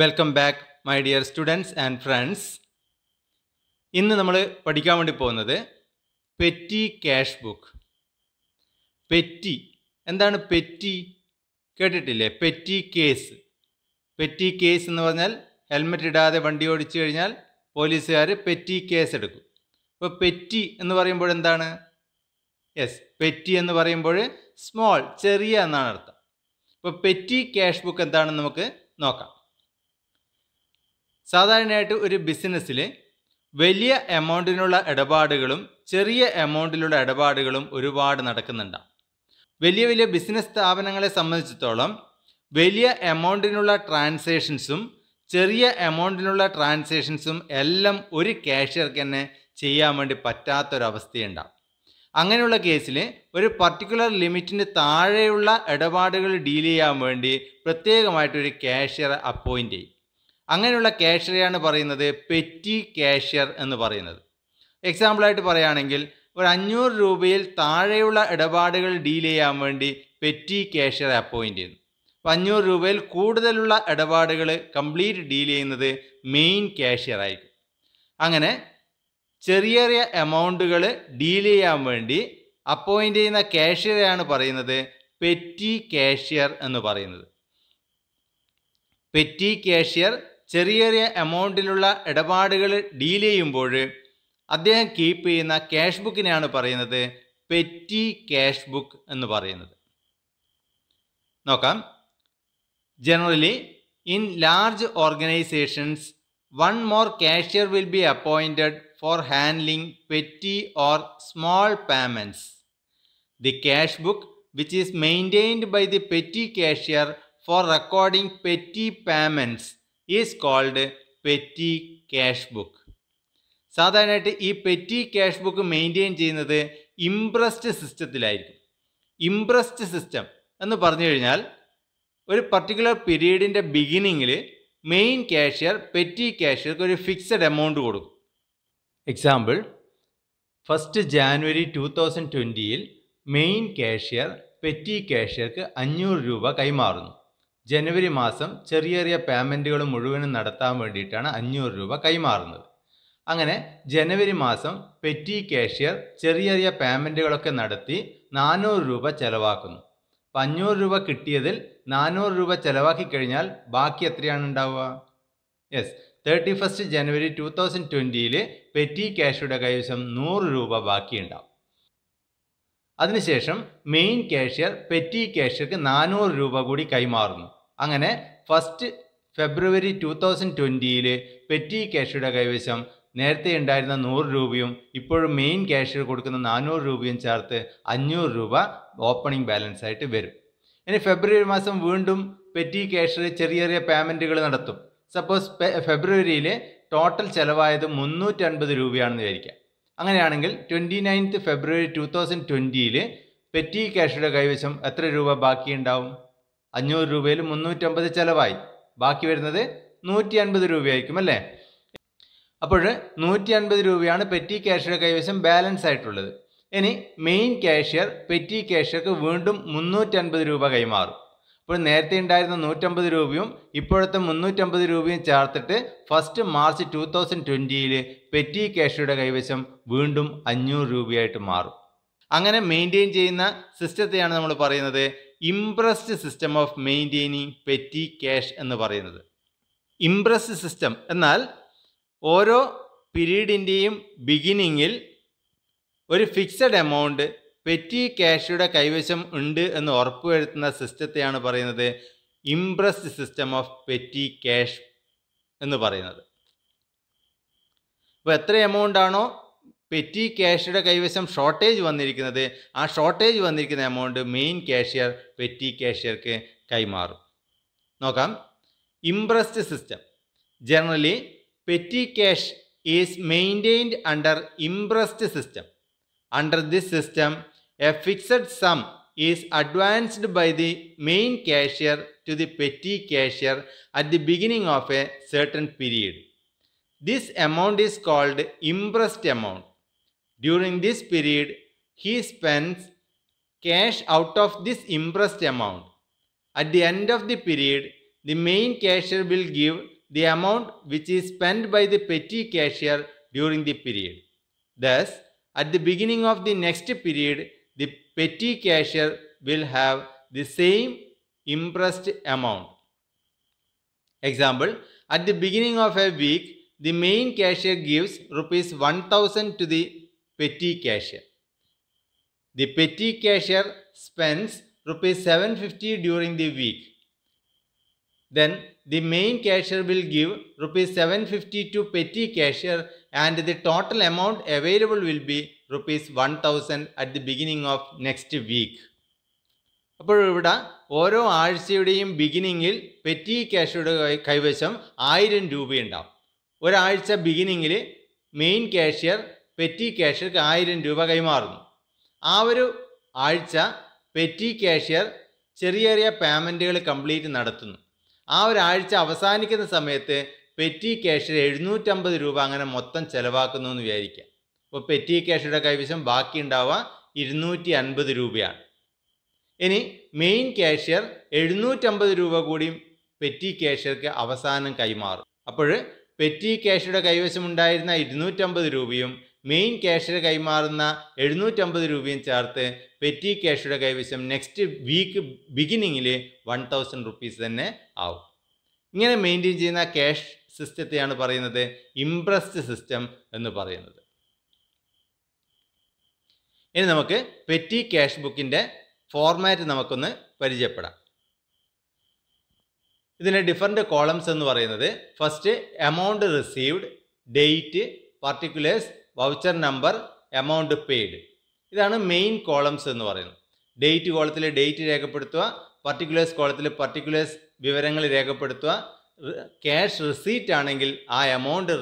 Welcome back my dear students and friends ഇന്ന് നമ്മൾ പഠിക്കാൻ വേണ്ടി പോകുന്നത് പെറ്റി ക്യാഷ് ബുക്ക് പെറ്റി എന്താണ് പെറ്റി കേട്ടിട്ടില്ലേ പെറ്റി കേസ് പെറ്റി കേസ് എന്ന് പറഞ്ഞാൽ ഹെൽമെറ്റ് ഇടാതെ വണ്ടി ഓടിച്ചു കഴിഞ്ഞാൽ പോലീസുകാർ പെറ്റി കേസ് എടുക്കും അപ്പോൾ പെറ്റി എന്ന് പറയുമ്പോൾ എന്താണ് യെസ് പെറ്റി എന്ന് പറയുമ്പോൾ സ്മോൾ ചെറിയ എന്നാണ് അർത്ഥം അപ്പോൾ പെറ്റി ക്യാഷ് ബുക്ക് എന്താണെന്ന് നമുക്ക് നോക്കാം സാധാരണയായിട്ട് ഒരു ബിസിനസ്സിൽ വലിയ എമൗണ്ടിനുള്ള ഇടപാടുകളും ചെറിയ എമൗണ്ടിലുള്ള ഇടപാടുകളും ഒരുപാട് നടക്കുന്നുണ്ട് വലിയ വലിയ ബിസിനസ് സ്ഥാപനങ്ങളെ സംബന്ധിച്ചിടത്തോളം വലിയ എമൗണ്ടിനുള്ള ട്രാൻസാക്ഷൻസും ചെറിയ എമൗണ്ടിനുള്ള ട്രാൻസാക്ഷൻസും എല്ലാം ഒരു ക്യാഷ്യർക്ക് തന്നെ ചെയ്യാൻ വേണ്ടി പറ്റാത്തൊരവസ്ഥയുണ്ടാവും അങ്ങനെയുള്ള കേസിൽ ഒരു പർട്ടിക്കുലർ ലിമിറ്റിന് താഴെയുള്ള ഇടപാടുകൾ ഡീൽ ചെയ്യാൻ വേണ്ടി പ്രത്യേകമായിട്ടൊരു ക്യാഷ്യർ അപ്പോയിൻ്റ് ചെയ്യും അങ്ങനെയുള്ള കാഷ്യറെയാണ് പറയുന്നത് പെറ്റി ക്യാഷ്യർ എന്ന് പറയുന്നത് എക്സാമ്പിളായിട്ട് പറയുകയാണെങ്കിൽ ഒരു അഞ്ഞൂറ് രൂപയിൽ താഴെയുള്ള ഇടപാടുകൾ ഡീൽ ചെയ്യാൻ വേണ്ടി പെറ്റി കാഷ്യറെ അപ്പോയിൻ്റ് ചെയ്യുന്നു അപ്പോൾ അഞ്ഞൂറ് രൂപയിൽ കൂടുതലുള്ള ഇടപാടുകൾ കംപ്ലീറ്റ് ഡീൽ ചെയ്യുന്നത് മെയിൻ ക്യാഷ്യർ ആയിരിക്കും അങ്ങനെ ചെറിയ ചെറിയ എമൗണ്ടുകൾ ഡീൽ ചെയ്യാൻ വേണ്ടി അപ്പോയിൻ്റ് ചെയ്യുന്ന ക്യാഷ്യറെയാണ് പറയുന്നത് പെറ്റി ക്യാഷ്യർ എന്ന് പറയുന്നത് പെറ്റി ക്യാഷ്യർ ചെറിയ ചെറിയ എമൗണ്ടിലുള്ള ഇടപാടുകൾ ഡീൽ ചെയ്യുമ്പോൾ അദ്ദേഹം കീപ്പ് ചെയ്യുന്ന ക്യാഷ് ബുക്കിനെയാണ് പറയുന്നത് പെറ്റി ക്യാഷ് ബുക്ക് എന്ന് പറയുന്നത് നോക്കാം generally in large organisations one more cashier will be appointed for handling petty or small payments the cash book which is maintained by the petty cashier for recording petty payments is called petty cash book സാധാരണയായിട്ട് ഈ petty cash book maintain ചെയ്യുന്നത് imprest സിസ്റ്റത്തിലായിരിക്കും imprest system എന്ന് പറഞ്ഞു കഴിഞ്ഞാൽ ഒരു particular പീരീഡിൻ്റെ ബിഗിനിങ്ങിൽ മെയിൻ ക്യാഷ്യർ പെറ്റി ക്യാഷ്യർക്ക് ഒരു ഫിക്സഡ് എമൗണ്ട് കൊടുക്കും example first January two thousand ട്വൻറ്റിയിൽ main cashier petty ക്യാഷ്യർക്ക് അഞ്ഞൂറ് രൂപ കൈമാറുന്നു ജനുവരി മാസം ചെറിയ ചെറിയ പേയ്മെൻറ്റുകൾ മുഴുവനും നടത്താൻ വേണ്ടിയിട്ടാണ് അഞ്ഞൂറ് രൂപ കൈമാറുന്നത് അങ്ങനെ ജനുവരി മാസം പെറ്റി കാഷ്യർ ചെറിയ ചെറിയ പേയ്മെൻറ്റുകളൊക്കെ നടത്തി നാനൂറ് രൂപ ചെലവാക്കുന്നു അപ്പം അഞ്ഞൂറ് രൂപ കിട്ടിയതിൽ നാനൂറ് രൂപ ചെലവാക്കി കഴിഞ്ഞാൽ ബാക്കി എത്രയാണ് ഉണ്ടാവുക yes thirty first January two thousand ട്വൻറ്റിയിൽ പെറ്റി ക്യാഷയുടെ കൈവശം നൂറ് രൂപ ബാക്കിയുണ്ടാവും അതിനുശേഷം മെയിൻ കാഷ്യർ പെറ്റി കാഷ്യർക്ക് നാനൂറ് രൂപ കൂടി കൈമാറുന്നു അങ്ങനെ ഫസ്റ്റ് ഫെബ്രുവരി ടു തൗസൻഡ് ട്വൻറ്റിയിൽ പെറ്റി ക്യാഷയുടെ കൈവശം നേരത്തെ ഉണ്ടായിരുന്ന നൂറ് രൂപയും ഇപ്പോഴും മെയിൻ ക്യാഷ്യർ കൊടുക്കുന്ന നാനൂറ് രൂപയും ചേർത്ത് അഞ്ഞൂറ് രൂപ ഓപ്പണിംഗ് ബാലൻസ് ആയിട്ട് വരും ഇനി ഫെബ്രുവരി മാസം വീണ്ടും പെറ്റി ക്യാഷർ ചെറിയ ചെറിയ പേയ്മെൻറ്റുകൾ നടത്തും സപ്പോസ് ഫെബ്രുവരിയിൽ ടോട്ടൽ ചിലവായത് മുന്നൂറ്റൻപത് രൂപയാണെന്ന് വിചാരിക്കാം അങ്ങനെയാണെങ്കിൽ twenty ninth February two thousand ട്വൻറ്റിയിൽ പെറ്റി ക്യാഷയുടെ കൈവശം എത്ര രൂപ ബാക്കിയുണ്ടാവും അഞ്ഞൂറ് രൂപയിൽ മുന്നൂറ്റമ്പത് ചിലവായി ബാക്കി വരുന്നത് നൂറ്റി അൻപത് രൂപയായിരിക്കും അല്ലേ അപ്പോൾ നൂറ്റി അൻപത് രൂപയാണ് പെറ്റി ക്യാഷ്യറുടെ കൈവശം ബാലൻസ് ആയിട്ടുള്ളത് ഇനി മെയിൻ ക്യാഷ്യർ പെറ്റി ക്യാഷ്യർക്ക് വീണ്ടും അൻപത് രൂപ കൈമാറും അപ്പോൾ നേരത്തെ ഉണ്ടായിരുന്ന നൂറ്റമ്പത് രൂപയും ഇപ്പോഴത്തെ മുന്നൂറ്റമ്പത് രൂപയും ചേർത്തിട്ട് ഫസ്റ്റ് മാർച്ച് ടു തൗസൻഡ് ട്വൻറ്റിയിൽ പെറ്റി ക്യാഷയുടെ കൈവശം വീണ്ടും അഞ്ഞൂറ് രൂപയായിട്ട് മാറും അങ്ങനെ മെയിൻറ്റെയിൻ ചെയ്യുന്ന സിസ്റ്റത്തെയാണ് നമ്മൾ പറയുന്നത് imprest system of maintaining petty cash എന്ന് പറയുന്നത് ഇംപ്രസ്ഡ് സിസ്റ്റം എന്നാൽ ഓരോ പീരീഡിൻ്റെയും ബിഗിനിങ്ങിൽ ഒരു ഫിക്സഡ് എമൗണ്ട് പെറ്റി ക്യാഷയുടെ കൈവശം ഉണ്ട് എന്ന് ഉറപ്പുവരുത്തുന്ന സിസ്റ്റത്തെയാണ് പറയുന്നത് imprest system of petty cash എന്ന് പറയുന്നത് അപ്പോൾ എത്ര എമൗണ്ട് ആണോ പെറ്റി ക്യാഷിയുടെ കൈവശം ഷോർട്ടേജ് വന്നിരിക്കുന്നത് ആ ഷോർട്ടേജ് വന്നിരിക്കുന്ന എമൗണ്ട് മെയിൻ ക്യാഷിയർ പെറ്റി ക്യാഷിയർക്ക് കൈമാറും നോക്കാം imprest system generally petty cash is maintained under imprest system under this system a fixed sum is advanced by the main cashier to the petty cashier at the beginning of a certain period this amount is called imprest amount During this period, he spends cash out of this impressed amount. At the end of the period, the main cashier will give the amount which is spent by the petty cashier during the period. Thus, at the beginning of the next period, the petty cashier will have the same impressed amount. Example, at the beginning of a week, the main cashier gives rupees 1000 to the petty cashier. The petty cashier spends rupees 750 during the week. Then the main cashier will give rupees 750 to petty cashier and the total amount available will be rupees 1000 at the beginning of next week. അപ്പോൾ ഇവിടെ ഓരോ ആഴ്ചയുടെയും ബിഗിനിങ്ങിൽ petty ക്യാഷയുടെ കൈവശം ആയിരം രൂപയുണ്ടാവും ഒരാഴ്ച ബിഗിനിങ്ങിൽ main cashier, petty കാഷ്യർക്ക് ആയിരം രൂപ കൈമാറുന്നു ആ ഒരു ആഴ്ച പെറ്റി കാഷ്യർ ചെറിയ ചെറിയ പേയ്മെൻറ്റുകൾ കംപ്ലീറ്റ് നടത്തുന്നു ആ ഒരു ആഴ്ച അവസാനിക്കുന്ന സമയത്ത് പെറ്റി ക്യാഷ്യർ എഴുന്നൂറ്റമ്പത് രൂപ അങ്ങനെ മൊത്തം ചിലവാക്കുന്നു എന്ന് വിചാരിക്കുക അപ്പോൾ പെറ്റി ക്യാഷിയുടെ കൈവശം ബാക്കി ഉണ്ടാവുക ഇരുന്നൂറ്റി അൻപത് രൂപയാണ് ഇനി മെയിൻ ക്യാഷ്യർ എഴുന്നൂറ്റമ്പത് രൂപ കൂടിയും പെറ്റി ക്യാഷ്യർക്ക് അവസാനം കൈമാറും അപ്പോൾ പെറ്റി ക്യാഷിയുടെ കൈവശം ഉണ്ടായിരുന്ന ഇരുന്നൂറ്റമ്പത് രൂപയും മെയിൻ ക്യാഷിന് കൈമാറുന്ന എഴുന്നൂറ്റമ്പത് രൂപയും ചേർത്ത് പെറ്റി ക്യാഷിയുടെ കൈവശം നെക്സ്റ്റ് വീക്ക് ബിഗിനിങ്ങിൽ വൺ തൗസൻഡ് റുപ്പീസ് തന്നെ ആവും ഇങ്ങനെ മെയിൻറ്റെയിൻ ചെയ്യുന്ന ക്യാഷ് സിസ്റ്റത്തെയാണ് പറയുന്നത് ഇംപ്രസ്ഡ് സിസ്റ്റം എന്ന് പറയുന്നത് ഇനി നമുക്ക് പെറ്റി ക്യാഷ് ബുക്കിൻ്റെ ഫോർമാറ്റ് നമുക്കൊന്ന് പരിചയപ്പെടാം ഇതിൻ്റെ ഡിഫറെൻ്റ് കോളംസ് എന്ന് പറയുന്നത് first amount received date particulars voucher number amount paid ഇതാണ് മെയിൻ കോളംസ് എന്ന് പറയുന്നത് ഡേറ്റ് കോളത്തിൽ ഡേറ്റ് രേഖപ്പെടുത്തുക പർട്ടിക്കുലേഴ്സ് കോളത്തിൽ പർട്ടിക്കുലേഴ്സ് വിവരങ്ങൾ രേഖപ്പെടുത്തുക ക്യാഷ് റിസീറ്റ് ആണെങ്കിൽ ആ എമൗണ്ട്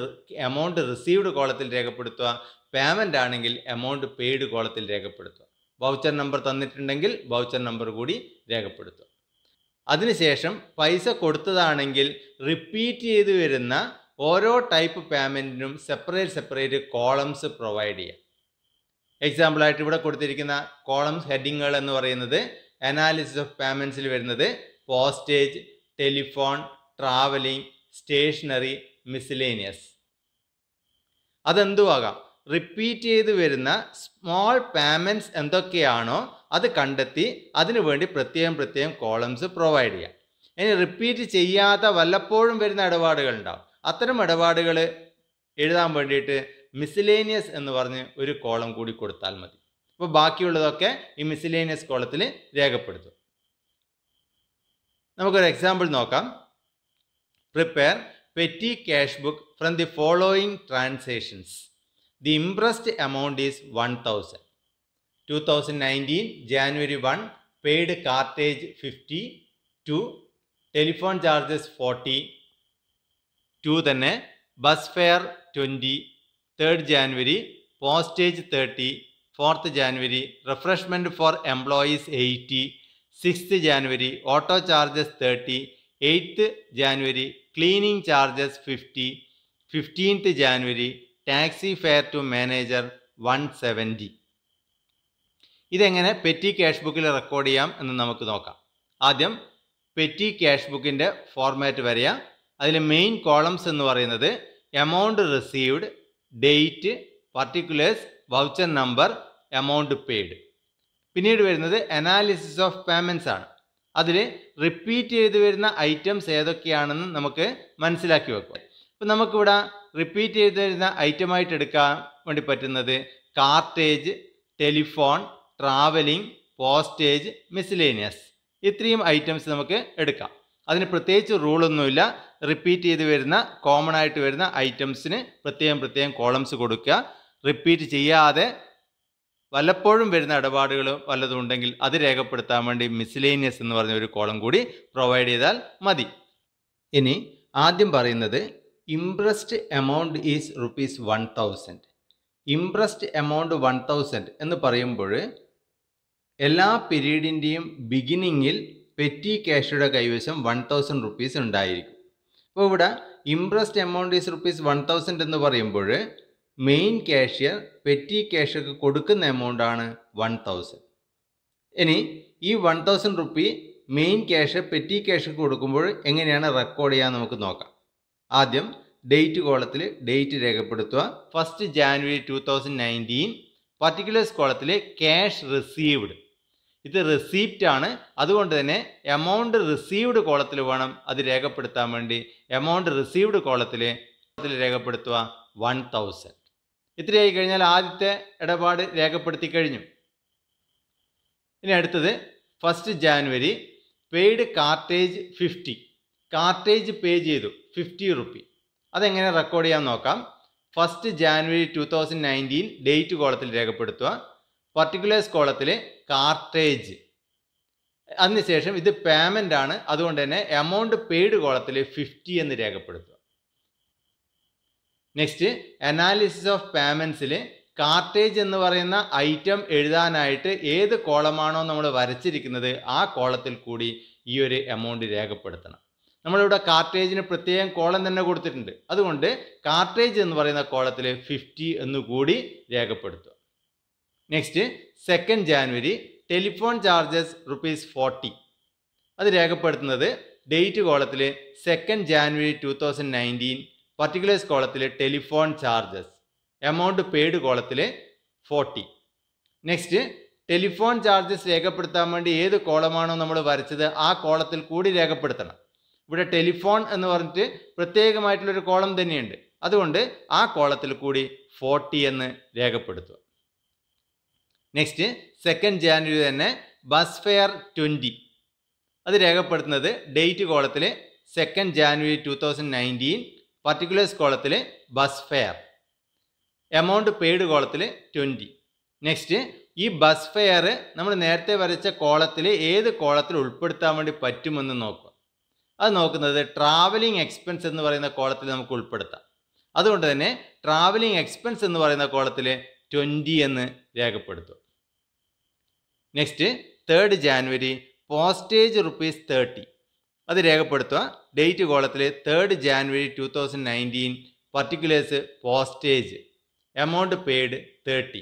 എമൗണ്ട് റിസീവ്ഡ് കോളത്തിൽ രേഖപ്പെടുത്തുക പേയ്മെൻ്റ് ആണെങ്കിൽ എമൗണ്ട് പെയ്ഡ് കോളത്തിൽ രേഖപ്പെടുത്തുക വൗച്ചർ നമ്പർ തന്നിട്ടുണ്ടെങ്കിൽ വൗച്ചർ നമ്പർ കൂടി രേഖപ്പെടുത്തുക അതിനുശേഷം പൈസ കൊടുത്തതാണെങ്കിൽ റിപ്പീറ്റ് ചെയ്തു വരുന്ന ഓരോ ടൈപ്പ് പേയ്മെൻറ്റിനും സെപ്പറേറ്റ് സെപ്പറേറ്റ് കോളംസ് പ്രൊവൈഡ് ചെയ്യാം എക്സാമ്പിളായിട്ട് ഇവിടെ കൊടുത്തിരിക്കുന്ന കോളംസ് ഹെഡിങ്ങുകൾ എന്ന് പറയുന്നത് അനാലിസിസ് ഓഫ് പേയ്മെൻറ്റ്സിൽ വരുന്നത് postage telephone travelling stationery miscellaneous അതെന്തുവാകാം റിപ്പീറ്റ് ചെയ്ത് വരുന്ന സ്മോൾ പേയ്മെൻറ്റ്സ് എന്തൊക്കെയാണോ അത് കണ്ടെത്തി അതിനുവേണ്ടി പ്രത്യേകം പ്രത്യേകം കോളംസ് പ്രൊവൈഡ് ചെയ്യാം ഇനി റിപ്പീറ്റ് ചെയ്യാത്ത വല്ലപ്പോഴും വരുന്ന ഇടപാടുകൾ ഉണ്ടാവും അത്തരം ഇടപാടുകൾ എഴുതാൻ വേണ്ടിയിട്ട് മിസിലേനിയസ് എന്ന് പറഞ്ഞ് ഒരു കോളം കൂടി കൊടുത്താൽ മതി അപ്പോൾ ബാക്കിയുള്ളതൊക്കെ ഈ മിസിലേനിയസ് കോളത്തിൽ രേഖപ്പെടുത്തും നമുക്കൊരു എക്സാമ്പിൾ നോക്കാം prepare petty cash book from the following transactions the imprest amount is one thousand two thousand nineteen January one paid cartage fifty two telephone charges forty two തന്നെ bus fare twenty third January postage thirty fourth January refreshment for employees eighty sixth January auto charges thirty eighth January cleaning charges fifty fifteenth January taxi fare to manager one seventy ഇതെങ്ങനെ petty cash ബുക്കിൽ record ചെയ്യാം എന്ന് നമുക്ക് നോക്കാം ആദ്യം petty cash ബുക്കിൻ്റെ format വരിക അതിലെ മെയിൻ കോളംസ് എന്ന് പറയുന്നത് amount received date particulars voucher number amount paid പിന്നീട് വരുന്നത് അനാലിസിസ് ഓഫ് പേയ്മെൻറ്റ്സ് ആണ് അതിൽ റിപ്പീറ്റ് ചെയ്ത് വരുന്ന ഐറ്റംസ് ഏതൊക്കെയാണെന്ന് നമുക്ക് മനസ്സിലാക്കി വെക്കാം ഇപ്പം നമുക്കിവിടെ റിപ്പീറ്റ് ചെയ്ത് വരുന്ന ഐറ്റമായിട്ട് എടുക്കാൻ വേണ്ടി പറ്റുന്നത് cartage telephone travelling postage miscellaneous ഇത്രയും ഐറ്റംസ് നമുക്ക് എടുക്കാം അതിന് പ്രത്യേകിച്ച് റൂളൊന്നുമില്ല റിപ്പീറ്റ് ചെയ്ത് വരുന്ന കോമൺ ആയിട്ട് വരുന്ന ഐറ്റംസിന് പ്രത്യേകം പ്രത്യേകം കോളംസ് കൊടുക്കുക റിപ്പീറ്റ് ചെയ്യാതെ വല്ലപ്പോഴും വരുന്ന ഇടപാടുകൾ വല്ലതും ഉണ്ടെങ്കിൽ അത് രേഖപ്പെടുത്താൻ വേണ്ടി മിസ്ലേനിയസ് എന്ന് പറഞ്ഞ ഒരു കോളം കൂടി പ്രൊവൈഡ് ചെയ്താൽ മതി ഇനി ആദ്യം പറയുന്നത് imprest amount is rupees one thousand imprest amount one thousand എന്ന് പറയുമ്പോൾ എല്ലാ പീരീഡിൻ്റെയും ബിഗിനിങ്ങിൽ പെറ്റി ക്യാഷയുടെ കൈവശം വൺ തൗസൻഡ് റുപ്പീസ് ഉണ്ടായിരിക്കും അപ്പോൾ ഇവിടെ imprest amount is rupees one thousand എന്ന് പറയുമ്പോൾ മെയിൻ ക്യാഷ്യർ പെറ്റി ക്യാഷർക്ക് കൊടുക്കുന്ന എമൗണ്ടാണ് വൺ തൗസൻഡ് ഇനി ഈ one thousand rupee main cash petty ക്യാഷർക്ക് കൊടുക്കുമ്പോൾ എങ്ങനെയാണ് റെക്കോർഡ് ചെയ്യാൻ നമുക്ക് നോക്കാം ആദ്യം ഡേറ്റ് കോളത്തിൽ ഡേറ്റ് രേഖപ്പെടുത്തുക first January two thousand nineteen particulars കോളത്തിൽ ക്യാഷ് റിസീവ്ഡ് ഇത് റെസീപ്റ്റ് ആണ് അതുകൊണ്ട് തന്നെ എമൗണ്ട് റിസീവ്ഡ് കോളത്തിൽ വേണം അത് രേഖപ്പെടുത്താൻ വേണ്ടി എമൗണ്ട് റിസീവ്ഡ് കോളത്തിൽ രേഖപ്പെടുത്തുക വൺ തൗസൻഡ് ഇത്രയായി കഴിഞ്ഞാൽ ആദ്യത്തെ ഇടപാട് രേഖപ്പെടുത്തി കഴിഞ്ഞു ഇനി അടുത്തത് first January paid cartage fifty cartage pay ചെയ്തു ഫിഫ്റ്റി റുപ്പി അതെങ്ങനെ റെക്കോർഡ് ചെയ്യാൻ നോക്കാം first January two thousand nineteen date കോളത്തിൽ രേഖപ്പെടുത്തുക പർട്ടിക്കുലേഴ്സ് കോളത്തിൽ കാർട്ടേജ് അതിനുശേഷം ഇത് പേയ്മെൻ്റ് ആണ് അതുകൊണ്ട് തന്നെ എമൗണ്ട് പെയ്ഡ് കോളത്തിൽ ഫിഫ്റ്റി എന്ന് രേഖപ്പെടുത്തുക നെക്സ്റ്റ് അനാലിസിസ് ഓഫ് പേയ്മെൻസിൽ കാർട്ടേജ് എന്ന് പറയുന്ന ഐറ്റം എഴുതാനായിട്ട് ഏത് കോളമാണോ നമ്മൾ വരച്ചിരിക്കുന്നത് ആ കോളത്തിൽ കൂടി ഈ ഒരു എമൗണ്ട് രേഖപ്പെടുത്തണം നമ്മളിവിടെ കാർട്ടേജിന് പ്രത്യേകം കോളം തന്നെ കൊടുത്തിട്ടുണ്ട് അതുകൊണ്ട് കാർട്ടേജ് എന്ന് പറയുന്ന കോളത്തിൽ ഫിഫ്റ്റി എന്ന് കൂടി രേഖപ്പെടുത്തുക next second January telephone charges rupees forty അത് രേഖപ്പെടുത്തുന്നത് ഡേറ്റ് കോളത്തിൽ second January two thousand nineteen particulars കോളത്തിൽ ടെലിഫോൺ ചാർജസ് എമൗണ്ട് പെയ്ഡ് കോളത്തിൽ ഫോർട്ടി നെക്സ്റ്റ് ടെലിഫോൺ ചാർജസ് രേഖപ്പെടുത്താൻ വേണ്ടി ഏത് കോളമാണോ നമ്മൾ വരച്ചത് ആ കോളത്തിൽ കൂടി രേഖപ്പെടുത്തണം ഇവിടെ ടെലിഫോൺ എന്ന് പറഞ്ഞിട്ട് പ്രത്യേകമായിട്ടുള്ളൊരു കോളം തന്നെയുണ്ട് അതുകൊണ്ട് ആ കോളത്തിൽ കൂടി ഫോർട്ടി എന്ന് രേഖപ്പെടുത്തുക നെക്സ്റ്റ് സെക്കൻഡ് ജാനുവരി തന്നെ ബസ് ഫെയർ ട്വൻറ്റി അത് രേഖപ്പെടുത്തുന്നത് ഡേറ്റ് കോളത്തിൽ second January two thousand nineteen particulars കോളത്തിൽ ബസ് ഫെയർ എമൗണ്ട് പെയ്ഡ് കോളത്തിൽ ട്വൻറ്റി നെക്സ്റ്റ് ഈ ബസ് ഫെയർ നമ്മൾ നേരത്തെ വരച്ച കോളത്തിൽ ഏത് കോളത്തിൽ ഉൾപ്പെടുത്താൻ വേണ്ടി പറ്റുമെന്ന് നോക്കുക അത് നോക്കുന്നത് ട്രാവലിംഗ് എക്സ്പെൻസ് എന്ന് പറയുന്ന കോളത്തിൽ നമുക്ക് ഉൾപ്പെടുത്താം അതുകൊണ്ട് തന്നെ ട്രാവലിംഗ് എക്സ്പെൻസ് എന്ന് പറയുന്ന കോളത്തിൽ ട്വൻറ്റി എന്ന് രേഖപ്പെടുത്തും next third January postage rupees thirty അത് രേഖപ്പെടുത്തുക ഡേറ്റ് കോളത്തിൽ third January two thousand nineteen particulars postage amount paid thirty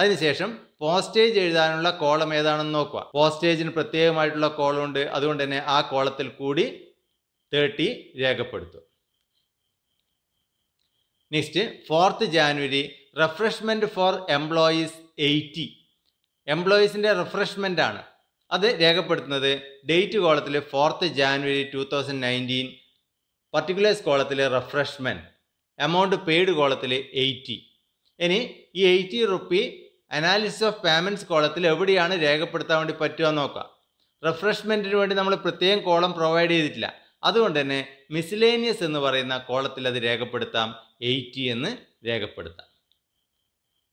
അതിനുശേഷം പോസ്റ്റേജ് എഴുതാനുള്ള കോളം ഏതാണെന്ന് നോക്കുക പോസ്റ്റേജിന് പ്രത്യേകമായിട്ടുള്ള കോളമുണ്ട് അതുകൊണ്ട് തന്നെ ആ കോളത്തിൽ കൂടി തേർട്ടി രേഖപ്പെടുത്തും next fourth January refreshment for employees eighty എംപ്ലോയീസിൻ്റെ റിഫ്രഷ്മെൻ്റ് ആണ് അത് രേഖപ്പെടുത്തുന്നത് ഡേറ്റ് കോളത്തിൽ fourth January two thousand nineteen particulars കോളത്തിൽ റിഫ്രഷ്മെൻറ്റ് എമൗണ്ട് പെയ്ഡ് കോളത്തിൽ എയ്റ്റി ഇനി ഈ eighty rupee analysis of payments കോളത്തിൽ എവിടെയാണ് രേഖപ്പെടുത്താൻ വേണ്ടി പറ്റുക നോക്കാം റിഫ്രഷ്മെൻറ്റിന് വേണ്ടി നമ്മൾ പ്രത്യേകം കോളം പ്രൊവൈഡ് ചെയ്തിട്ടില്ല അതുകൊണ്ട് തന്നെ മിസ്ലേനിയസ് എന്ന് പറയുന്ന കോളത്തിൽ അത് രേഖപ്പെടുത്താം എയ്റ്റി എന്ന് രേഖപ്പെടുത്താം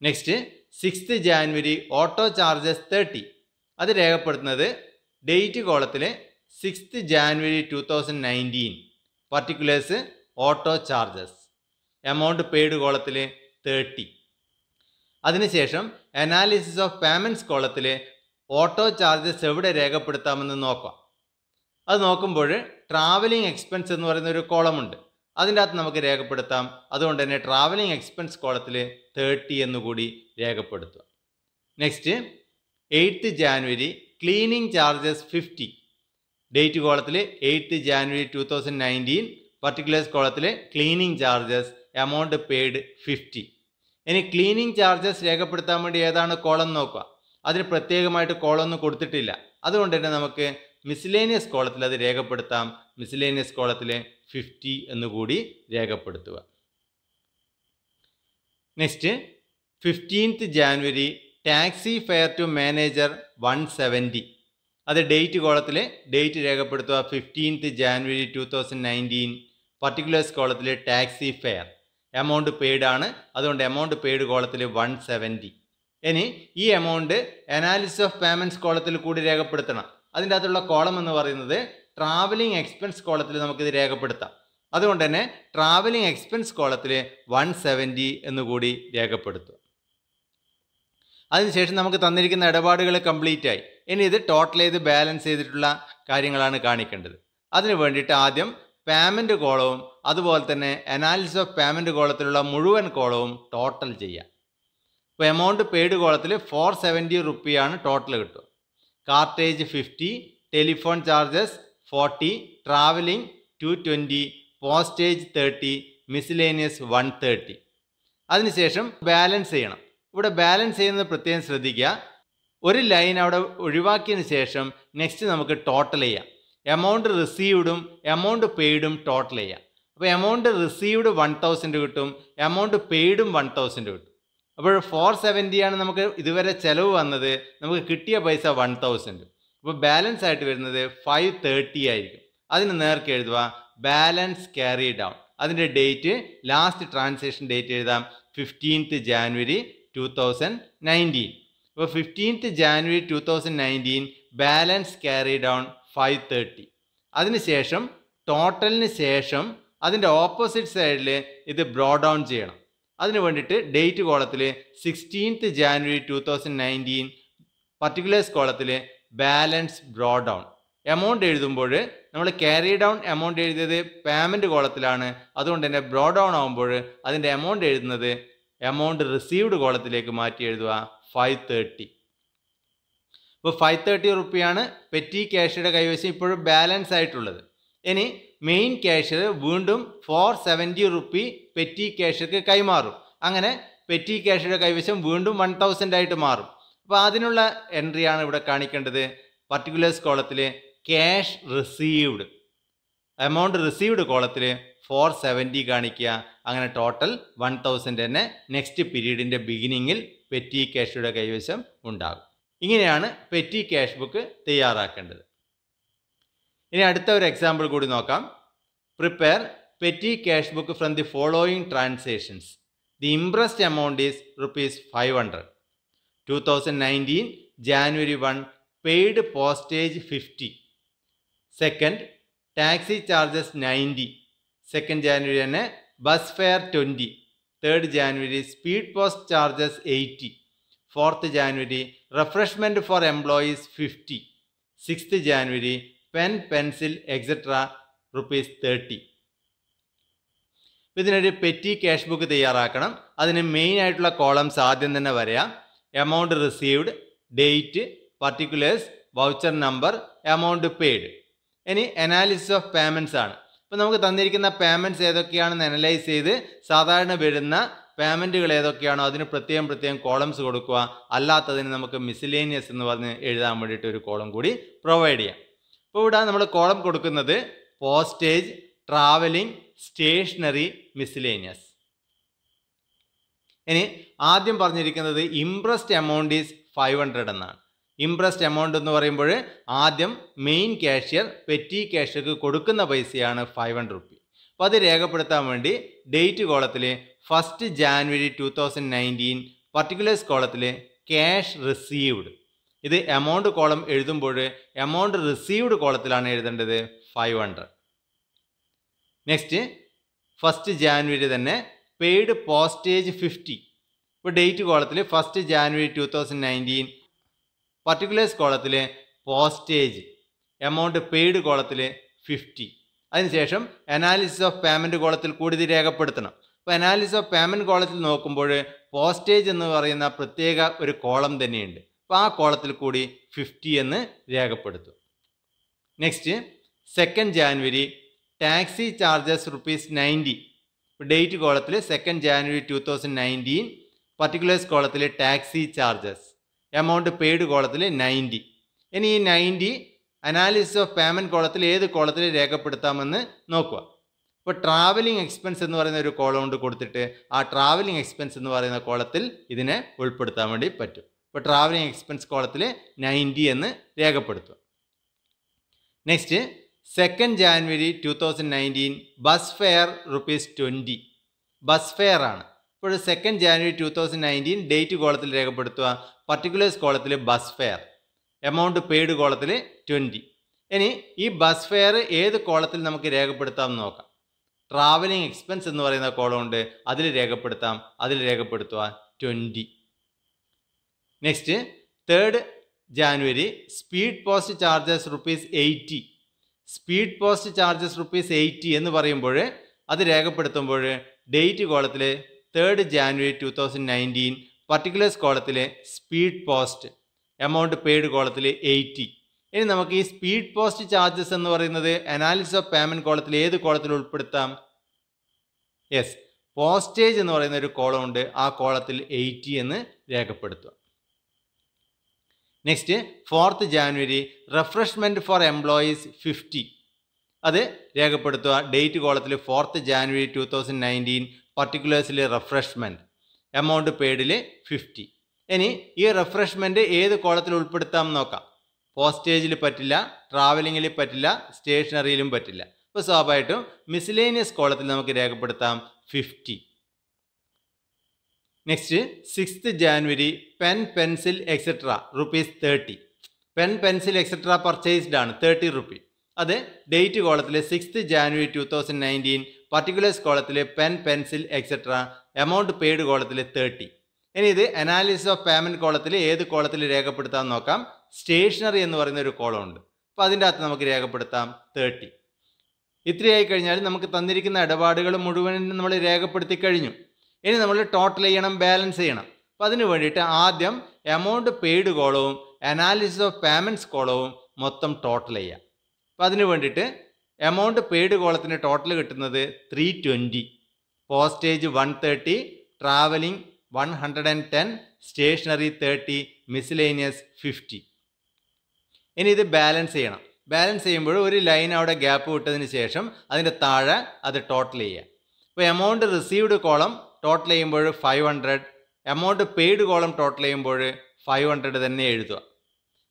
next sixth January auto charges thirty അത് രേഖപ്പെടുത്തുന്നത് ഡേറ്റ് കോളത്തിൽ sixth January two thousand nineteen particulars auto charges amount paid കോളത്തിൽ തേർട്ടി അതിനുശേഷം അനാലിസിസ് ഓഫ് പേയ്മെൻറ്റ്സ് കോളത്തിൽ ഓട്ടോ ചാർജസ് എവിടെ രേഖപ്പെടുത്താമെന്ന് നോക്കാം അത് നോക്കുമ്പോൾ ട്രാവലിംഗ് എക്സ്പെൻസ് എന്ന് പറയുന്ന ഒരു കോളമുണ്ട് അതിൻ്റെ അകത്ത് നമുക്ക് രേഖപ്പെടുത്താം അതുകൊണ്ട് തന്നെ ട്രാവലിംഗ് എക്സ്പെൻസ് കോളത്തിൽ തേർട്ടി എന്നുകൂടി രേഖപ്പെടുത്തുക next eighth January cleaning charges fifty date കോളത്തിൽ eighth January two thousand nineteen particulars കോളത്തിൽ cleaning charges amount paid fifty ഇനി ക്ലീനിങ് ചാർജസ് രേഖപ്പെടുത്താൻ വേണ്ടി ഏതാണ് കോളം നോക്കുക അതിന് പ്രത്യേകമായിട്ട് കോളൊന്നും കൊടുത്തിട്ടില്ല അതുകൊണ്ട് തന്നെ നമുക്ക് മിസിലേനിയസ് കോളത്തിൽ അത് രേഖപ്പെടുത്താം മിസിലേനിയസ് കോളത്തിൽ ഫിഫ്റ്റി എന്നുകൂടി രേഖപ്പെടുത്തുക next fifteenth January taxi fare to manager one seventy അത് ഡേറ്റ് കോളത്തിൽ ഡേറ്റ് രേഖപ്പെടുത്തുക fifteenth January two thousand nineteen particulars കോളത്തിൽ ടാക്സി ഫെയർ എമൗണ്ട് പെയ്ഡ് ആണ് അതുകൊണ്ട് എമൗണ്ട് പെയ്ഡ് കോളത്തിൽ വൺ സെവൻറ്റി ഇനി ഈ എമൗണ്ട് അനാലിസിസ് ഓഫ് പേയ്മെൻറ്റ്സ് കോളത്തിൽ കൂടി രേഖപ്പെടുത്തണം അതിൻ്റെ അകത്തുള്ള കോളം എന്ന് പറയുന്നത് ട്രാവലിംഗ് എക്സ്പെൻസ് കോളത്തിൽ നമുക്കിത് രേഖപ്പെടുത്താം അതുകൊണ്ട് തന്നെ ട്രാവലിംഗ് എക്സ്പെൻസ് കോളത്തിൽ വൺ സെവൻറ്റി എന്നുകൂടി രേഖപ്പെടുത്തും അതിനുശേഷം നമുക്ക് തന്നിരിക്കുന്ന ഇടപാടുകൾ കംപ്ലീറ്റ് ആയി ഇനി ഇത് ടോട്ടൽ ചെയ്ത് ബാലൻസ് ചെയ്തിട്ടുള്ള കാര്യങ്ങളാണ് കാണിക്കേണ്ടത് അതിന് വേണ്ടിയിട്ട് ആദ്യം പേയ്മെൻ്റ് കോളവും അതുപോലെ തന്നെ അനാലിസിസ് ഓഫ് പേയ്മെൻറ്റ് കോളത്തിലുള്ള മുഴുവൻ കോളവും ടോട്ടൽ ചെയ്യാം ഇപ്പോൾ എമൗണ്ട് പെയ്ഡ് കോളത്തിൽ ഫോർ സെവൻറ്റി റുപ്പിയാണ് ടോട്ടൽ കിട്ടുക cartage fifty telephone charges forty travelling two twenty postage thirty miscellaneous one thirty അതിനുശേഷം ബാലൻസ് ചെയ്യണം ഇവിടെ ബാലൻസ് ചെയ്യുന്നത് പ്രത്യേകം ശ്രദ്ധിക്കുക ഒരു ലൈൻ അവിടെ ഒഴിവാക്കിയതിന് ശേഷം നെക്സ്റ്റ് നമുക്ക് ടോട്ടൽ ചെയ്യാം എമൗണ്ട് റിസീവ്ഡും എമൗണ്ട് പെയ്ഡും ടോട്ടൽ ചെയ്യാം അപ്പോൾ എമൗണ്ട് റിസീവ്ഡ് വൺ തൗസൻഡ് കിട്ടും എമൗണ്ട് പെയ്ഡും വൺ തൗസൻഡ് കിട്ടും അപ്പോൾ ഫോർ സെവൻറ്റിയാണ് നമുക്ക് ഇതുവരെ ചിലവ് വന്നത് നമുക്ക് കിട്ടിയ പൈസ വൺ തൗസൻഡ് അപ്പോൾ ബാലൻസ് ആയിട്ട് വരുന്നത് ഫൈവ് തേർട്ടി ആയിരിക്കും അതിന് നേർക്ക് എഴുതുക ബാലൻസ് ക്യാരി ഡൗൺ അതിൻ്റെ ഡേറ്റ് ലാസ്റ്റ് ട്രാൻസാക്ഷൻ ഡേറ്റ് എഴുതാം fifteenth January two thousand nineteen അപ്പോൾ fifteenth January two thousand nineteen balance carry down five thirty അതിനുശേഷം ടോട്ടലിന് ശേഷം അതിൻ്റെ ഓപ്പോസിറ്റ് സൈഡിൽ ഇത് ബ്രോ ഡൗൺ ചെയ്യണം അതിന് വേണ്ടിയിട്ട് ഡേറ്റ് കോളത്തിൽ sixteenth January two thousand nineteen particulars കോളത്തിൽ ബാലൻസ് ഡ്രോ ഡൗൺ എമൗണ്ട് എഴുതുമ്പോൾ നമ്മൾ ക്യാരി ഡൗൺ എമൗണ്ട് എഴുതിയത് പേയ്മെൻറ്റ് കോളത്തിലാണ് അതുകൊണ്ട് തന്നെ ബ്രോ ഡൗൺ ആകുമ്പോൾ അതിൻ്റെ എമൗണ്ട് എഴുതുന്നത് എമൗണ്ട് റിസീവ്ഡ് കോളത്തിലേക്ക് മാറ്റി എഴുതുക ഫൈവ് തേർട്ടി ഇപ്പോൾ ഫൈവ് തേർട്ടി റുപ്പിയാണ് പെറ്റി ക്യാഷ്യയുടെ കൈവശം ഇപ്പോഴും ബാലൻസ് ആയിട്ടുള്ളത് ഇനി മെയിൻ ക്യാഷ് വീണ്ടും ഫോർ സെവൻറ്റി റുപ്പി പെറ്റി ക്യാഷ്യർക്ക് കൈമാറും അങ്ങനെ പെറ്റി ക്യാഷ്യയുടെ കൈവശം വീണ്ടും വൺ തൗസൻഡ് ആയിട്ട് മാറും അപ്പോൾ അതിനുള്ള എൻട്രിയാണ് ഇവിടെ കാണിക്കേണ്ടത് പർട്ടിക്കുലേഴ്സ് കോളത്തിൽ ക്യാഷ് റിസീവ്ഡ് എമൗണ്ട് റിസീവ്ഡ് കോളത്തിൽ ഫോർ സെവൻറ്റി കാണിക്കുക അങ്ങനെ ടോട്ടൽ വൺ തൗസൻഡ് തന്നെ നെക്സ്റ്റ് പീരീഡിൻ്റെ ബിഗിനിങ്ങിൽ പെറ്റി ക്യാഷയുടെ കൈവശം ഉണ്ടാകും ഇങ്ങനെയാണ് പെറ്റി ക്യാഷ് ബുക്ക് തയ്യാറാക്കേണ്ടത് ഇനി അടുത്ത ഒരു എക്സാമ്പിൾ കൂടി നോക്കാം prepare petty cash book from the following transactions the imprest amount is rupees five hundred two thousand nineteen January one paid postage fifty second taxi charges ninety second January തന്നെ bus fare twenty third January speed post charges eighty fourth January refreshment for employees fifty sixth January pen pencil etcetera rupees thirty ഇതിനൊരു petty cash book തയ്യാറാക്കണം അതിന് main ആയിട്ടുള്ള columns ആദ്യം തന്നെ വരാം amount received date particulars voucher number amount paid ഇനി analysis of payments ആണ് അപ്പോൾ നമുക്ക് തന്നിരിക്കുന്ന പേയ്മെൻറ്റ്സ് ഏതൊക്കെയാണെന്ന് അനലൈസ് ചെയ്ത് സാധാരണ വരുന്ന പേയ്മെൻറ്റുകൾ ഏതൊക്കെയാണോ അതിന് പ്രത്യേകം പ്രത്യേകം കോളംസ് കൊടുക്കുക അല്ലാത്തതിന് നമുക്ക് മിസിലേനിയസ് എന്ന് പറഞ്ഞ് എഴുതാൻ വേണ്ടിയിട്ട് ഒരു കോളം കൂടി പ്രൊവൈഡ് ചെയ്യാം അപ്പോൾ ഇവിടെ നമ്മൾ കോളം കൊടുക്കുന്നത് പോസ്റ്റേജ് ട്രാവലിംഗ് സ്റ്റേഷനറി മിസിലേനിയസ് ഇനി ആദ്യം പറഞ്ഞിരിക്കുന്നത് imprest amount is five hundred എന്നാണ് ഇംപ്രസ്ഡ് എമൗണ്ട് എന്ന് പറയുമ്പോൾ ആദ്യം മെയിൻ ക്യാഷ്യർ പെറ്റി ക്യാഷ്യർക്ക് കൊടുക്കുന്ന പൈസയാണ് ഫൈവ് ഹൺഡ്രഡ് റുപ്പി അപ്പോൾ അത് രേഖപ്പെടുത്താൻ വേണ്ടി ഡേറ്റ് കോളത്തിൽ first January two thousand nineteen particulars കോളത്തിൽ ക്യാഷ് റിസീവ്ഡ് ഇത് എമൗണ്ട് കോളം എഴുതുമ്പോൾ എമൗണ്ട് റിസീവ്ഡ് കോളത്തിലാണ് എഴുതേണ്ടത് five hundred next first January തന്നെ പെയ്ഡ് പോസ്റ്റേജ് ഫിഫ്റ്റി ഇപ്പോൾ ഡേറ്റ് കോളത്തിൽ first January two thousand nineteen particulars കോളത്തിൽ പോസ്റ്റേജ് എമൗണ്ട് പെയ്ഡ് കോളത്തിൽ ഫിഫ്റ്റി അതിനുശേഷം അനാലിസിസ് ഓഫ് പേയ്മെൻറ്റ് കോളത്തിൽ കൂടുതൽ രേഖപ്പെടുത്തണം അപ്പോൾ അനാലിസിസ് ഓഫ് പേയ്മെൻറ്റ് കോളത്തിൽ നോക്കുമ്പോൾ പോസ്റ്റേജ് എന്ന് പറയുന്ന പ്രത്യേക ഒരു കോളം തന്നെയുണ്ട് അപ്പോൾ ആ കോളത്തിൽ കൂടി ഫിഫ്റ്റി എന്ന് രേഖപ്പെടുത്തും next second January taxi charges rupees ninety date കോളത്തിൽ second January two thousand nineteen particulars കോളത്തിൽ ടാക്സി ചാർജസ് എമൗണ്ട് പെയ്ഡ് കോളത്തിൽ നയൻറ്റി ഇനി ഈ നയൻറ്റി അനാലിസിസ് ഓഫ് പേയ്മെൻറ്റ് കോളത്തിൽ ഏത് കോളത്തിൽ രേഖപ്പെടുത്താമെന്ന് നോക്കുക ഇപ്പോൾ ട്രാവലിംഗ് എക്സ്പെൻസ് എന്ന് പറയുന്ന ഒരു കോളം കൊണ്ട് കൊടുത്തിട്ട് ആ ട്രാവലിംഗ് എക്സ്പെൻസ് എന്ന് പറയുന്ന കോളത്തിൽ ഇതിനെ ഉൾപ്പെടുത്താൻ വേണ്ടി പറ്റും ഇപ്പോൾ ട്രാവലിംഗ് എക്സ്പെൻസ് കോളത്തിൽ നയൻറ്റി എന്ന് രേഖപ്പെടുത്തുക next second January two thousand nineteen bus fare rupees twenty bus fare ആണ് ഇപ്പോൾ second January two thousand nineteen date കോളത്തിൽ രേഖപ്പെടുത്തുക പർട്ടിക്കുലേഴ്സ് കോളത്തിൽ ബസ് ഫെയർ എമൗണ്ട് പെയ്ഡ് കോളത്തിൽ ട്വൻറ്റി ഇനി ഈ ബസ് ഫെയർ ഏത് കോളത്തിൽ നമുക്ക് രേഖപ്പെടുത്താം എന്ന് നോക്കാം ട്രാവലിംഗ് എക്സ്പെൻസ് എന്ന് പറയുന്ന കോളമുണ്ട് അതിൽ രേഖപ്പെടുത്താം അതിൽ രേഖപ്പെടുത്തുക twenty next third January speed post charges rupees eighty speed post charges rupees eighty എന്ന് പറയുമ്പോൾ അത് രേഖപ്പെടുത്തുമ്പോൾ ഡേറ്റ് കോളത്തിൽ third January two thousand nineteen particulars കോളത്തിൽ സ്പീഡ് പോസ്റ്റ് എമൗണ്ട് പെയ്ഡ് കോളത്തിൽ എയ്റ്റി ഇനി നമുക്ക് ഈ സ്പീഡ് പോസ്റ്റ് ചാർജസ് എന്ന് പറയുന്നത് അനാലിസിസ് ഓഫ് പേയ്മെൻറ്റ് കോളത്തിൽ ഏത് കോളത്തിൽ ഉൾപ്പെടുത്താം യെസ് പോസ്റ്റേജ് എന്ന് പറയുന്ന ഒരു കോളം ഉണ്ട് ആ കോളത്തിൽ എയ്റ്റി എന്ന് രേഖപ്പെടുത്തുക next fourth January refreshment for employees fifty അത് രേഖപ്പെടുത്തുക ഡേറ്റ് കോളത്തിൽ fourth January two thousand nineteen പർട്ടിക്കുലേഴ്സിൽ റെഫ്രഷ്മെൻറ്റ് എമൗണ്ട് പെയ്ഡിൽ ഫിഫ്റ്റി ഇനി ഈ റെഫ്രഷ്മെൻറ്റ് ഏത് കോളത്തിൽ ഉൾപ്പെടുത്താം നോക്കാം പോസ്റ്റേജിൽ പറ്റില്ല ട്രാവലിങ്ങിൽ പറ്റില്ല സ്റ്റേഷനറിയിലും പറ്റില്ല അപ്പോൾ സ്വാഭാവികമായിട്ടും മിസ്ലേനിയസ് കോളത്തിൽ നമുക്ക് രേഖപ്പെടുത്താം fifty next six January pen pencil etcetera rupees thirty pen pencil etcetera purchased ആണ് തേർട്ടി റുപ്പി അത് ഡേറ്റ് കോളത്തിലെ six January two thousand nineteen particulars കോളത്തിലെ pen pencil etcetera amount paid കോളത്തിലെ തേർട്ടി ഇനി ഇത് അനാലിസിസ് ഓഫ് പേയ്മെൻറ്റ് കോളത്തിൽ ഏത് കോളത്തിൽ രേഖപ്പെടുത്താമെന്ന് നോക്കാം സ്റ്റേഷനറി എന്ന് പറയുന്ന ഒരു കോളമുണ്ട് അപ്പോൾ അതിൻ്റെ അകത്ത് നമുക്ക് രേഖപ്പെടുത്താം തേർട്ടി ഇത്രയായി കഴിഞ്ഞാൽ നമുക്ക് തന്നിരിക്കുന്ന ഇടപാടുകൾ മുഴുവനും നമ്മൾ രേഖപ്പെടുത്തി കഴിഞ്ഞു ഇനി നമ്മൾ ടോട്ടൽ ചെയ്യണം ബാലൻസ് ചെയ്യണം അപ്പം അതിന് വേണ്ടിയിട്ട് ആദ്യം എമൗണ്ട് പെയ്ഡ് കോളവും അനാലിസിസ് ഓഫ് പേയ്മെൻറ്റ്സ് കോളവും മൊത്തം ടോട്ടൽ ചെയ്യാം അപ്പം അതിന് വേണ്ടിയിട്ട് എമൗണ്ട് പെയ്ഡ് കോളത്തിന് ടോട്ടൽ കിട്ടുന്നത് three twenty postage one thirty travelling one hundred and ten stationery thirty miscellaneous fifty ഇനി ഇത് ബാലൻസ് ചെയ്യണം ബാലൻസ് ചെയ്യുമ്പോൾ ഒരു ലൈൻ അവിടെ ഗ്യാപ്പ് വിട്ടതിന് ശേഷം അതിൻ്റെ താഴെ അത് ടോട്ടൽ ചെയ്യുക അപ്പോൾ എമൗണ്ട് റിസീവ്ഡ് കോളം ടോട്ടൽ ചെയ്യുമ്പോൾ ഫൈവ് ഹൺഡ്രഡ് എമൗണ്ട് പെയ്ഡ് കോളം ടോട്ടൽ ചെയ്യുമ്പോൾ ഫൈവ് ഹൺഡ്രഡ് തന്നെ എഴുതുക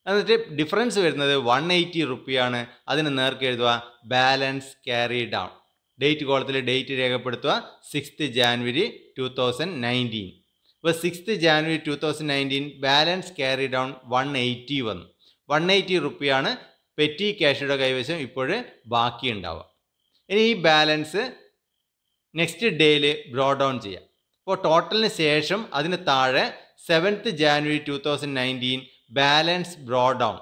എന്നിട്ട് ഡിഫറൻസ് വരുന്നത് വൺ എയ്റ്റി റുപ്പിയാണ് അതിന് നേർക്ക് എഴുതുക ബാലൻസ് ക്യാരി ഡൗൺ ഡേറ്റ് കോളത്തിൽ ഡേറ്റ് രേഖപ്പെടുത്തുക sixth January two thousand nineteen ഇപ്പോൾ sixth January two thousand nineteen balance carry down one eighty വന്നു വൺ എയ്റ്റി റുപ്പിയാണ് പെറ്റി ക്യാഷയുടെ കൈവശം ഇപ്പോൾ ബാക്കിയുണ്ടാവുക ഇനി ഈ ബാലൻസ് നെക്സ്റ്റ് ഡേയിൽ ബ്രോ ഡൗൺ ചെയ്യാം അപ്പോൾ ടോട്ടലിന് ശേഷം അതിന് താഴെ seventh January two thousand nineteen balance brought down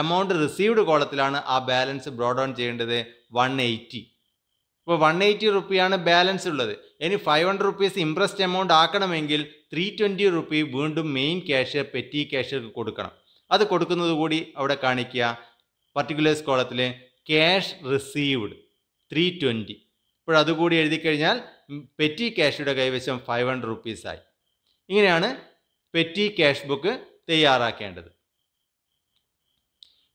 amount received കോളത്തിലാണ് ആ ബാലൻസ് ബ്രോ ഡൗൺ ചെയ്യേണ്ടത് വൺ എയ്റ്റി ഇപ്പോൾ വൺ എയ്റ്റി റുപ്പിയാണ് ബാലൻസ് ഉള്ളത് ഇനി five hundred rupees interest amount ആക്കണമെങ്കിൽ ത്രീ ട്വൻറ്റി റുപ്പി വീണ്ടും മെയിൻ ക്യാഷ് പെറ്റി ക്യാഷ് കൊടുക്കണം അത് കൊടുക്കുന്നത് കൂടി അവിടെ കാണിക്കുക പർട്ടിക്കുലേഴ്സ് കോളത്തിൽ ക്യാഷ് റിസീവ്ഡ് ത്രീ ട്വൻറ്റി ഇപ്പോൾ അതുകൂടി എഴുതി കഴിഞ്ഞാൽ പെറ്റി ക്യാഷിയുടെ കൈവശം ഫൈവ് ഹൺഡ്രഡ് റുപ്പീസായി ഇങ്ങനെയാണ് പെറ്റി ക്യാഷ് ബുക്ക് തയ്യാറാക്കേണ്ടത്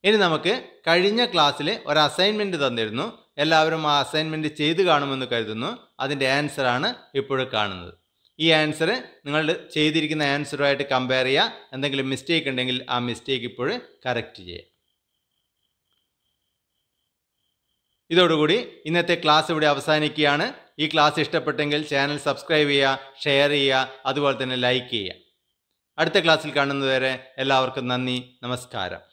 ഇനി നമുക്ക് കഴിഞ്ഞ ക്ലാസ്സിൽ ഒരു അസൈൻമെൻറ്റ് തന്നിരുന്നു എല്ലാവരും ആ അസൈൻമെൻറ്റ് ചെയ്തു കാണുമെന്ന് കരുതുന്നു അതിൻ്റെ ആൻസറാണ് ഇപ്പോൾ കാണുന്നത് ഈ ആൻസർ നിങ്ങൾ ചെയ്തിരിക്കുന്ന ആൻസറുമായിട്ട് കമ്പയർ ചെയ്യുക എന്തെങ്കിലും മിസ്റ്റേക്ക് ഉണ്ടെങ്കിൽ ആ മിസ്റ്റേക്ക് ഇപ്പോൾ കറക്റ്റ് ചെയ്യുക ഇതോടുകൂടി ഇന്നത്തെ ക്ലാസ് ഇവിടെ അവസാനിക്കുകയാണ് ഈ ക്ലാസ് ഇഷ്ടപ്പെട്ടെങ്കിൽ ചാനൽ സബ്സ്ക്രൈബ് ചെയ്യുക ഷെയർ ചെയ്യുക അതുപോലെ തന്നെ ലൈക്ക് ചെയ്യുക അടുത്ത ക്ലാസ്സിൽ കാണുന്നതുവരെ എല്ലാവർക്കും നന്ദി നമസ്കാരം